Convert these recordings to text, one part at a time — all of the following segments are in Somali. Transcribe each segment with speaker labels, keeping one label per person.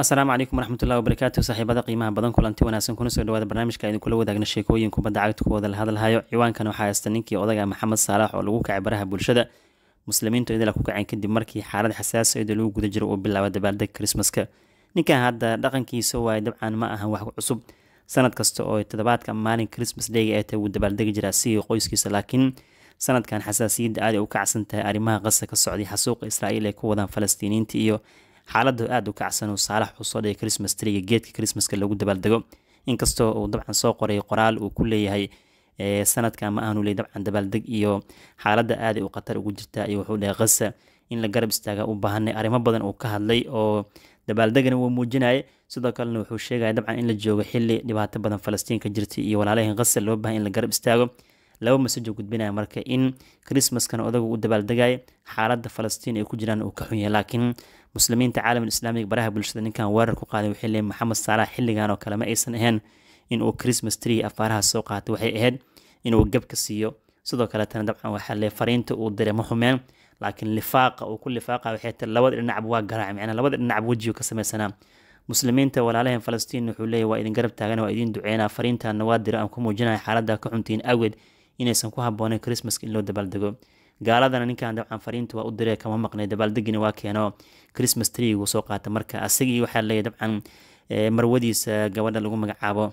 Speaker 1: asalaamu calaykum waraxmatullahi wabarakaatu saaxiibada qiimaha badan kulanti wanaagsan kuna soo dhawaada barnaamijka aynu kula wadaagna sheekooyin kubadda cagta kuwada la hadalhayo ciwaankan waxaa haysta ninkii odaga maxamed saalax oo lagu kacay baraha bulshada muslimiintu idila ku kaceen kadib markii xaalad xasaasiyeeda lagu guda jiro uu bilaaba dabaaldeg krismaska ninkan hadda dhaqankiisa waaye dabcan ma ahan wax cusub sanad kasta oo toddobaadka maalin christmas dayga ay tahay wuu dabaaldegi jiraa sigii qoyskiisa laakiin sanadkan xasaasiyadda aaday u kacsan arrimaha qasa ka socday xasuuqa israa'iil ay ku wadaan falastiiniinta iyo xaalada aada u kacsan oo saalax uu soo dhigay christmas triga geedka christmaska lagu dabaaldego inkastoo uu dabcan soo qoray qoraal uu ku leeyahay eh, sanadka ama aanu ley dabcan dabaaldeg iyo xaalada aaday u khatar ugu jirta iyo wuxuu dhahay khasa in la garab istaaga u baahanay arrimo badan uu ka hadlay oo dabaaldegana wuu muujinaya sidoo kalena wuxuu sheegaya dabcan in la joogo xili dhibaato badan falastiin ka jirtay iyo walaalaha khasa loo bahan in la garab istaago laba masejo gudbinaya marka in christmaskana odagu u dabaaldegaya xaalada falastiin ay ku jiraan uu ka xunyahy laakiin muslimiinta caalamka islaamiga baraha bulshada ninkan weerar ku qaaday waxay leeyiin maxamed saalax xilligan oo kale ma aysan ahayn in uu christmas tree afaaraha soo qaatay waxay ahayd inuu gabka siiyo sidoo kaleetana dabcan waxaa lee fariinta uu diray ma xumeen laakiin lifaaqa uu ku lifaaqa waxay tahay labada dhinacba waa garaacay macnaa labada dhinacba wejigu ka samaysanaa muslimiinta walaalaheen falastiin wuxuu leeyahy waa idin garab taagan waa idin duceynaa fariintaana waa dira aan ku muujinaya xaaladda ka xuntiin awgeed inaysan ku habboonayn christmaska in loo dabaaldego gaaladana ninkan dabcan fariinta waa u diree kama maqnay dabaaldegina waa keeno christmas tree uu soo qaata marka asagii waxaa leeyahy dabcan eh, marwadiisa gabadha lagu magacaabo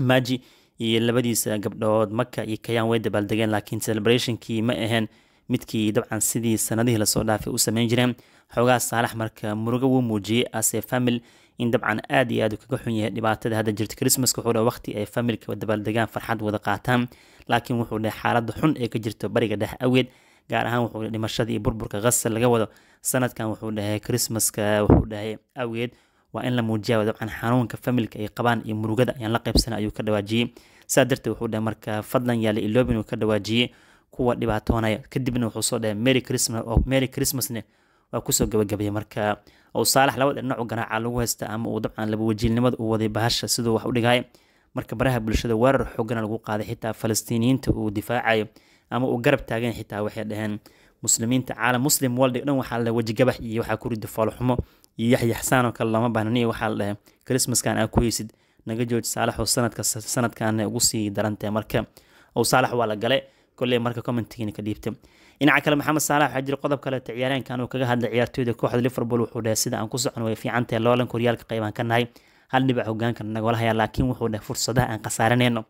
Speaker 1: maji iyo labadiisa gabdhood maka iyo kayaan way dabaaldegeen laakiin celebrationkii ma aheen midkii dabcan sidii sanadihii lasoo dhaafay u sameyn jireen xoogaa saalax marka murugo wuu muujiyey ase family in dabcan aad iyo aad uu kaga xun yahay dhibaatada hadda jirta chrismaska wuxuu dhaha waqti ay familka dabaaldegaan farxad wada qaataan laakiin wuxuu dhahay xaaladda xun ee ka jirta bariga dhex aweed gaar ahaan wuxuu dhimashada iyo burburka qasal laga wado sanadkan wuxuu dhahay chrismaska wuxuu dhahay aweed waa in la muujiya dabcan xanuunka familka ay qabaan iyo murugada ayaan la qaybsana ayuu ka dhawaajiyey saa darteed wuxuu dhahay marka fadlan yaala iloobin uu ka dhawaajiyey kuwa dhibaatoonaya kadibna wuxuu soo dhahay merry christmas oo merry chrismasne waa kusoo gabagabaya marka oo saalax labada dhinac u ganaacaa lagu haysta ama uu dabcan labawajiilnimada u waday bahasha siduu wax u dhigay marka baraha bulshada weerar xoogana lagu qaaday xitaa falastiiniyiinta uu difaacayo ama uu garab taagan xitaa waxay dhaheen muslimiinta caalam muslim waldig dhan waxaa la wejigabax iyo waxaa ku ridi foolxumo iyo yaxyaxsaanoo kale looma bahnaniyo waxaa la krismaskan aa ku heysid naga jooji saalaxoo sanadka sanadkaana ugu sii darantee marka ou saalax waa la gale kolley marka commentigiina ka dhiibtay dhinaca kale maxamed saalax waxaa jira qodob kale ciyaareenkan uu kaga hadlay ciyaartooyda kooxda liverpool wuxuu dheh sida aan ku socon way fiicantahe loolan koryaalka qaybaan ka nahay hal dhibac ah hogaanka nagala hayaa laakiin wuxuu dheh fursadaha aan khasaaranayno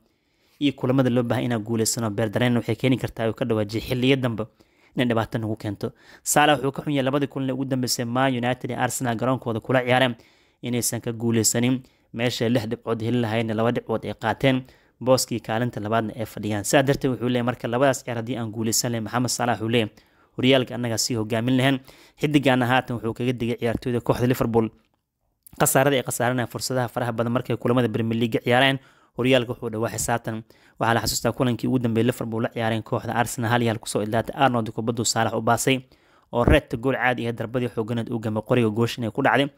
Speaker 1: iyo kulamada loo baahay inaan guulaysano beerdareen waxay keeni kartaa uu ka dhawaajiyay xilliyo dambe inay dhibaato nagu keento saalax wuxuu ka xun labadii kulan ee ugu dambeysay maa united ee arsenal garoonkooda kula ciyaareen inaysan ka guuleysanin meesha lix dhibcood heli lahayna laba dhibcood ay qaateen booskii kaalinta labaadna ee fadhiyaan sidaa darteed wuxuu leeyahy marka labadaas ciyaar haddii aan guulaysan lehe maxamed saalax wuxuu leeyahy horyaalka annagaa sii hogaamin lahayn xidigaana haatan wuxuu kaga digay ciyaartooyda kooxda liverpool khasaarada ay khasaaranayaan fursadaha faraha badan markay kulamada premier league ciyaareen horyaalka wuxuu dhawaa xisaabtan waxaa la xasuustaa kulankii ugu dambeeyay liverpool la ciyaareen kooxda arsenal hal iyo hal kusoo idlaatay arnold kubaddu saalax u baasay oo reedta gool caadi iyo darbadii xooganeed u gamay qoriga gooshin ee ku dhacday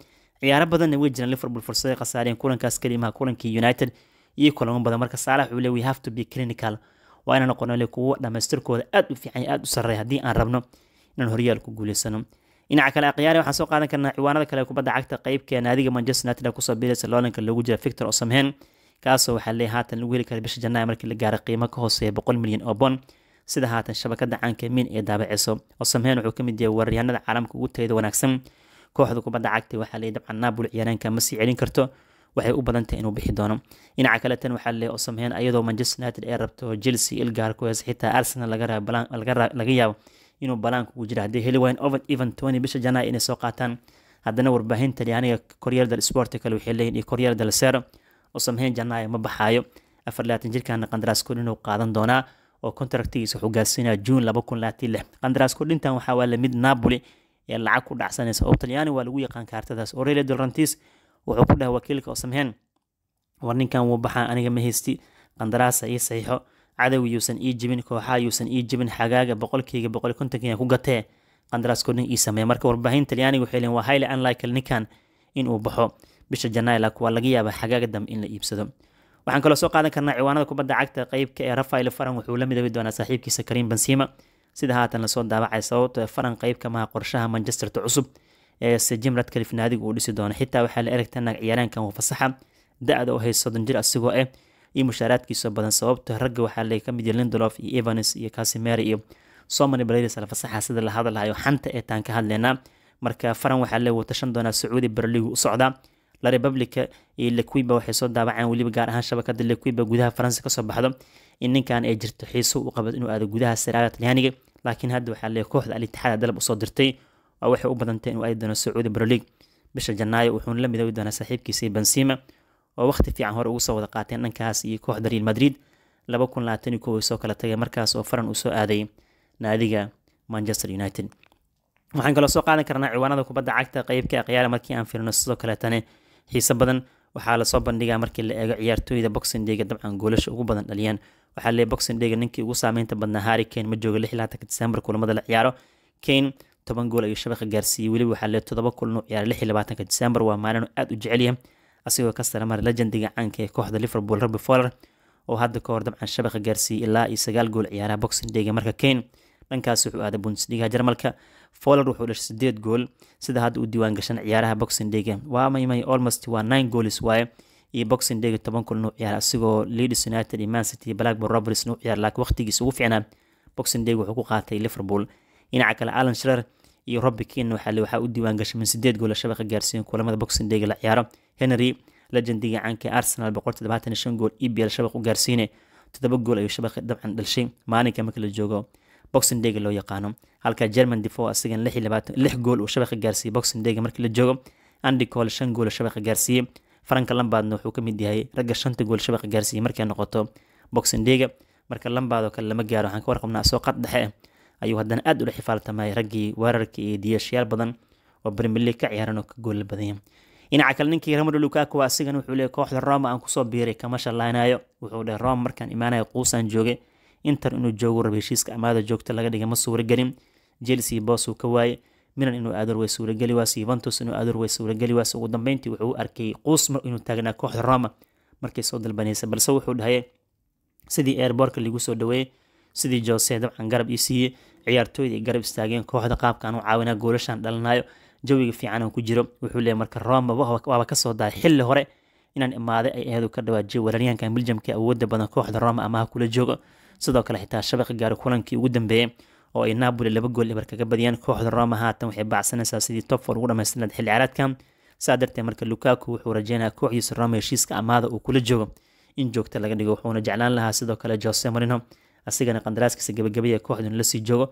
Speaker 1: ciyaaro badanna way jiraan liverpool fursaday khasaareen kulankaas kelimaha kulankii united iyo kulamo badan marka saalax wuxuu le we have to be clinical waa inaan noqono le kuwo dhamaystirkooda aad u fiican aad u sarreeya haddii aan rabno inaan horyaal ku dhinaca kale akhyaari waxaan soo qaadan karnaa ciwaanada kale kubadda cagta qaybkeena adiga manchester united kusoo biiraysa loolanka loogu jira victor osamhen kaasoo waxaa leeyahay haatan lagu heli kara bisha janaayo markii la gaaro qiimo ka hooseeya boqol milyan oo bon sida haatan shabakada caanka min ee daabaciso osamhen wuxuu ka mid yahay weeraryahanada caalamka ugu tayada wanaagsan kooxda kubadda cagta waxaa leeyahy dabcan naapoli ciyaareenka ma sii celin karto waxay u badantahay inuu bixi doono dhinaca kale waxaa leeyahay oo sameeyeen ayadoo manchester united ay rabto chelsea ilgaar ku xitaa arsenal laga yaabo inuu balaanka ugu jira haddii heli wayn oven even tony bisha janaayo inay soo qaataan haddana warbaahinta yaaniga koryaal dal sporta waxay leeyihin iyo koryaal dal sero oo sameyn janaayo ma baxaayo afar labaatan jirkaana qandaraas inuu qaadan doonaa oo kontraktigiisa wuxuu gaarsiinaya juun laba kun labaatan lix qandaraas kordhintan waxaa waa lamid napoli ee lacag ku dhacsanaysa oo talyaani waa lagu yaqaan kaartadaas aurelio dorantis wuxuu ku dhaha wakiilka oo samheen war ninkan wuu baxaa aniga ma haysti qandaraasa ii saxiixo cadowi yuusan ii jibin kooxaa yuusan ii jibin xagaaga boqolkiiga boqol kontonkiiga ku gatee qandaraaskoo dhan ii sameeya marka warbaahin talyaaniga waxay leeyihin waa highly unlikely ninkan inuu baxo bisha janaaila waa laga yaabaa xagaaga dambe in la iibsado waxaan kaloo soo qaadan karnaa ciwaanada kubadda cagta qaybka ee rafael faran wuxuu la midoobi doonaa saaxiibkiisa karim benzima sida haatan lasoo daabacay sababtoo faran qayb kamaha qorshaha manchesterta cusub ese jimrad kalifnaadiga uu dhisi doono xitaa waxaa la eragta naag ciyaaraankan waa da-da u hayso soddon jir asigoo ah iyo mushaaraadkiisoo badan sababto ah, ragga waxaa la kamid yahay lindolof iyo evanes iyo kasimere iyo somani baleris alfasaxa sida la hadalhayo xanta ee taan ka hadleynaa marka faran waxaa lee watashan doonaa sacuudi berligu u socdaa la republica iyo lequiba waxay soo daabacaan weliba gaar ahaan shabakada lequiba gudaha faransa kasoo baxdo in ninkan ay jirto xiiso u qaba inuu aado gudaha saraaga talyaaniga laakiin hadda waxaa lee kooxda al dalab usoo dirtay oo waxay u badantae inuu aadi doono sacuudi broliig bisha janaayo wuxuuna la midoobi doonaa saaxiibkiisii benzima oo waqhti fiican hore ugu soo wada qaateen dhankaas iyo kooxda real madrid laba kun labaatan iyo koway soo kala tagay markaas oo faran uu soo aaday naadiga manchester united waxaan kaloo soo qaadan karnaa ciwaanada kubadda cagta qeybka akhyaala markii aan fiirno sidoo kaletane xiise badan waxaa lasoo bandhigaa markii la eego ciyaartooyda boxing dayga dabcan goolasha ugu badan dhaliyaan waxaa leeyahy boxing dayga ninkii ugu saameynta badnaa harri kane ma joogo lix laaatanka december kulamada la ciyaaro kane toban gool ayuu shabaqa gaarsiiyey weliba waxaa le todoba kulanuu ciyaaray lix iyo labaatanka diseembar waa maalinu aada u jecelyahay asigoo ka saramar legendiga caanka ee kooxda liverpool rabbi foller oo hadda ka hor dabcan shabaqa gaarsiiyey ilaa iyo sagaal gool ciyaaraha boxing dayga marka kane dhankaas wuxuu aaday bundisligaha jarmalka foller wuxuu dhashay sideed gool sida hadda u diiwaan gashan ciyaaraha boxing dayga waa maymay almost waa nine goolis waaye iyo boxing dayga toban kulan uu ciyaaray asigoo leeds united iyo mancity blackburn roberts uu ciyaaray laakiin waqtigiisa ugu fiicnaa boxing dayga wuxuu ku qaatay liverpool dhinaca kale alan shrer iyo robbi kin waxaale waxaa u diiwaan gashay min sideed goola shabaqa gaarsiin kulamada boxing dayga la ciyaaro henry legendiga caanka arsenal boqoltodobaatanio gool ebl shabaq u gaarsiine toddoba gool ayuu shabaqi dabcan dhashay maalinka marka la joogo boxing dayga loo yaqaano halka german defo asagan lix gool uu shabaqa gaarsiiyey boxing dayga markii la joogo andy shan gool shabaqa gaarsiiyey faranka lambaadna wuxuu ka mid yahay ragga shanta gool shabaqa gaarsiiyey markay noqoto boxing dayga marka lambaadoo kale lama gaaro waxaan ka warqabnaa soo qad dhexe ayuu haddana aada ula xifaaltamay raggii weerarka iyo diyaashayaal badan oo brmili ka ciyaaran oo ka goolla badanya dhinaca kale ninkii ramado lukaku asigana wuxuu leey kooxda roma aan kusoo biiray kama shalleynayo wuxuu dheh rome markaan imaanaya quusaan jooge inter inuu joogo rabeshiiska amaada joogta laga dhiga ma suuragelin chelsea boosuu ka waaye milan inuu aadorwey suurageli waas yuventus inuu aadorwey suurageli waas ugu dambeyntii wuxuu u arkay quus inuu taagnaa kooxda roma markay soo dalbanaysa balse wuxuu dhahay sidii eerboorka lagu soo dhaweeyey sidii jose dabcan garab ii ciyaartooyda ay garab istaageen kooxda qaabkaan u caawinaa goolashaan dhalanayo jawiga fiican aan ku jiro wuxuu leeyay marka Roma waaba ka soo xilli hore inaan imaaday ay aad ka dhawaajiyay weeraryahanka Miljamka awoodda badan kooxda Roma amaha kula joogo sidoo kale xitaa shabaq gaar kulankii ugu dambeeyay oo ay Napoli laba gool ebar kaga badiyeen kooxda Roma haatan waxay baacsanaysaa sidii top 4 ugu dhameysay xilli ciyaareedkan saa darteed marka Lukaku wuxuu rajeynayaa kooxdiisa Roma heshiiska amaada uu kula joogo in joogta laga dhigo wuxuuna jeclaan lahaa sidoo kale Jose Mourinho asigana qandaraaskiisa gabagabaya kooxdun lasii joogo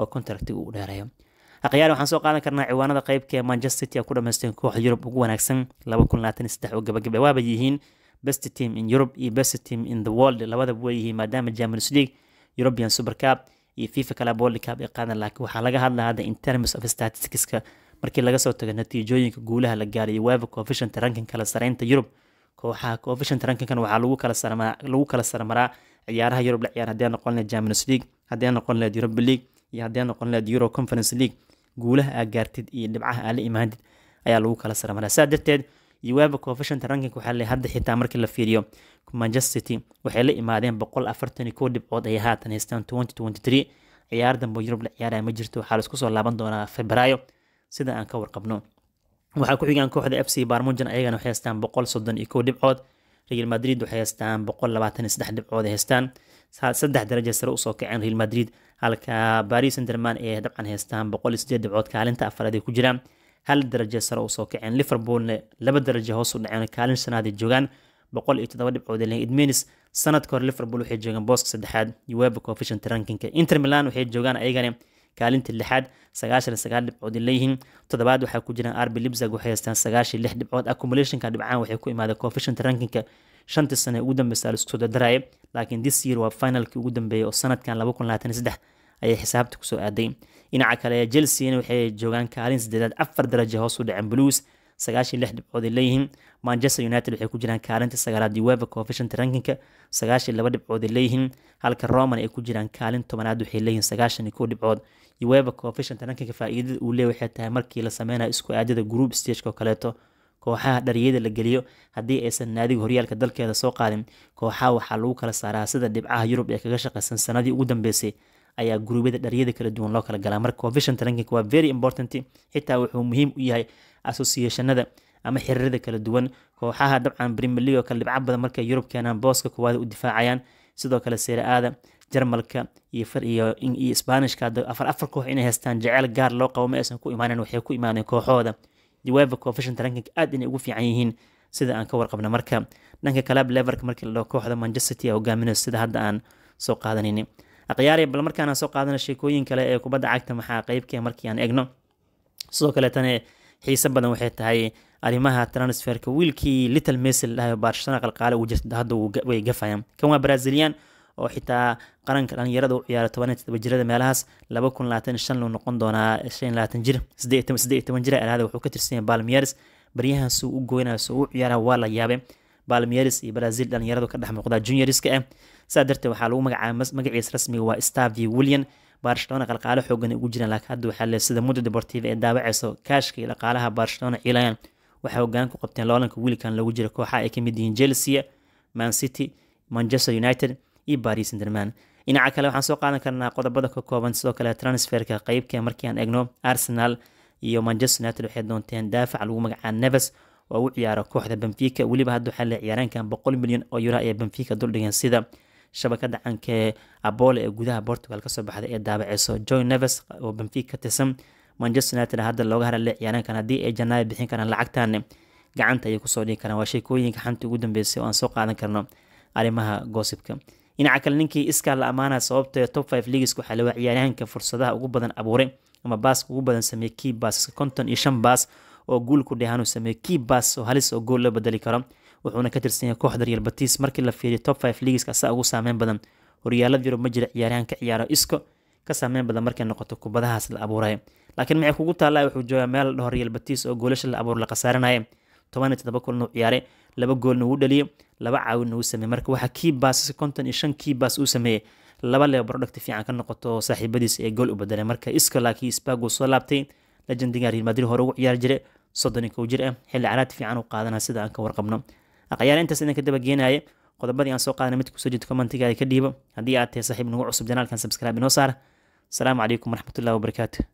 Speaker 1: oo kontaractiga uu dheereeyo akhyaar waxaan soo qaadan karnaa ciwaanada qeybka ee manchester city a ku dhamaysteen kooxda yurub ugu wanaagsan oo gabagaba waaba yihiin best team in europe iyo best team in the world labadaba way yihiin maadaama champions league european super cup iyo fifa calaboli cup ee qaadan laakiin waxaa laga hadlaa hadda in terms of statisticska markii laga soo tago natiijooyinka guulaha la gaaro iyo weva coefficient rankin kala saraynta yurub kooxaha coefficient rankinkan waxaa lagu kala sarmaraa ciyaaraha yurub la ciyaar hadii noqon lahayd champions league hadii noqon lahayd europa league iyo hadii noqon lahayd euro conference league guulaha aa gaartid iyo dhibcaha aa la imaandid ayaa lagu kala sarmaraa saa darteed yuwaba coefficient ranking waxaa le hadda xitaa markii la fiiriyo manchester waxay la imaadeen boqol afartan iyo kow dhibcood ay haatan haystaan twenty twenty three ciyaar dambe yurub la ciyaaraya ma jirto waxaa laisku soo laaban doonaa februaayo sida aan ka warqabno waxaa ku xigaan kooxda f c barmujan ayagana waxay haystaan boqol soddon iyo kow dhibcood real madrid waxay haystaan dhibcood haystaan saddex daraja sare usoo kaceen real madrid halka baris senderman ee dabcan haystaan dhibcood kaalinta afraad ay ku jiraan hal daraja sare usoo kaceen liverpoolna laba daraja hoos u dhaceen kaalin shanaaday joogaan dhibcood idmenis sanadka hore liverpool waxay joogeen booska saddexaad uweba coefficient rankinka inter milan waxay joogaan ayagana kaalinta lixaad sagaashan sagaal dhibcood leeyihiin toddobaad waxaa ku jiraan arbi libzag waxay haystaan sagaashan lix dhibcood accumulationka dhibcaan waxay ku imaadeen coefficient rankinka shantii sane ugu dambeysa la isku laakiin this year waa finalkii ugu dambeeyay oo sanadkan laba kun labaatan saddex ayay xisaabta kusoo aaday dhinaca kale chelsea waxay joogaan kaalin sideedaad afar daraja hoos u dhaceen blues sagaashiyo lix dhibcood ay leeyihiin manchester united waxay ku jiraan kaalinta sagaalaad uweva coefficient rankinka sagaashiyo laba dhibcood ay leeyihiin halka roman ay ku jiraan kaalin tobanaad waxay leeyihiin sagaashan iyo kow dhibcood uweva coefficient rankinka faa'iidada uu leey waxay tahay markii la sameynaya isku aadada group stageko kaleeto kooxaha dhariyada la geliyo haddii aysan naadiga horyaalka dalkeeda soo qaadin kooxaha waxaa lagu kala saaraa sida dhibcaha yurub ee kaga shaqaysan sanadii ugu dambeysay ayaa guruubyada dharyada kala duwan loo kala galaa marka vision trankingka waa very important xitaa wuxuu muhiim u yahay associationada ama xiriirada kala duwan kooxaha dabcan premier league oo kale dhibco badan markay yurub keenaan booska koowaada u difaacayaan sidoo kale seera jarmalka iyo iyo isbaanishka afar afar koox inay haystaan jeceyl gaar loo qabo ma aysan ku imaanan waxay ku imaaneen kooxooda deweva coefficient ranking aad inay ugu fiican yihiin sida aan ka warqabna marka dhanka calab leverka markii la kooxda manchester city ee hogaaminayo sida hadda aan soo qaadanayni akhyaari bal markaan soo qaadana sheekooyin kale ee kubadda cagta maxaa qeybkee ah markii aan egno sidoo kaleetana xiise badan waxay tahay arrimaha transferka wiilkii little mesel dhahayo barcelona qalqaale uu jirta hadda way gafayaan kan waa brazilian oo xitaa qaranka dhalinyarada u ciyaara toban todoba jirada meelahaas laba kun labaatan shan luu noqon doonaa shan labaatan jir siddeed toban jir alaada wuxuu ka tirsan yahay balmiyaris baryahaas u goynayo soo u ciyaara waa la yaabe balmiyaris iyo brazil dhalinyaradu ka dhex muuqdaa junioriska ah sidaa darteed waxaa lagu magacaabay magaciisa rasmiga waa stavdi william barcelona qalqaalo xoogan ugu jiraan laakiin hadda waxaa le sida muddo deportiva ee daabacayso kaashka iyo dhaqaalaha barcelona ciilayaan waxay hoggaan ku qabteen loolanka wiilkan lagu jira kooxaha ay ka mid yihiin chelsea man city manchester united iyo paris saint-germain dhinaca kale waxaan soo qaadan karnaa qodobada ka kooban sidoo kale transferka qeybka markii aan eegno arsenal iyo manchester united waxay doonteen daafac lagu magacaaba neves oo u ciyaaro kooxda benfica weliba hadda waxaa le ciyaaraankan boqol milyan oo yura ee benfica duldhigeen sida shabakada canka ee abole ee gudaha portugal kasoo baxday ee daabaceyso joy neves oo benfic ka tirsan manchester united hadda looga harale ciyaaraan karaan haddii ay janaayo bixin karaan lacagtan gacanta ayay kusoo dhigi karaan waa sheekooyinka xanta ugu dambeysay oo aan soo qaadan karno arrimaha goosibka dhinaca kale ninkii iskaa la ammaanaa sababta ah top five leagues waxaa lawaa ciyaaryahanka fursadaha ugu badan abuuray ama baaska ugu badan sameeyey key baasaska konton iyo shan baas oo guulku dheehanuu sameeyey key baas oo halis oo gool la bedeli karo wuxuuna ka tirsan yahay kooxda real batis markii la fiiriyo top five ligiska asaa ugu saameyn badan horyaalada yurub ma jira ciyaaryahan ka ciyaaro isko ka saameyn badan markay noqoto kubadahaas la abuuray laakiin maxay kugu taallaa wuxuu joogaa meel dhaho real batis oo goolasha la abuur la khasaarinaya toban iyo todoba kulna u ciyaaray laba goolna uu dhaliyay laba caawinna uu sameeyey marka waxaa kii baasas konton iyo shan kii baas uu sameeyey laba leba brodhagti fiican ka noqoto oo saaxiibadiis ay gool u bedelay marka isko laakiin spaag uu soo laabtay lejendiga real madrid hore ugu ciyaari jiray soddon iyo kow jir ah xilli caraad fiican u qaadanaa sida aan ka warqabno aqyaal intaas idinka dabageenaya qodobadii aan soo qaadnay mid kusoo jirto commentiga ka dhiibo haddii aad tahay saaxiib nagu cusub janaalkan sabscribe inoo saara asalaamu calaykum waraxmatullahi wabarakaatu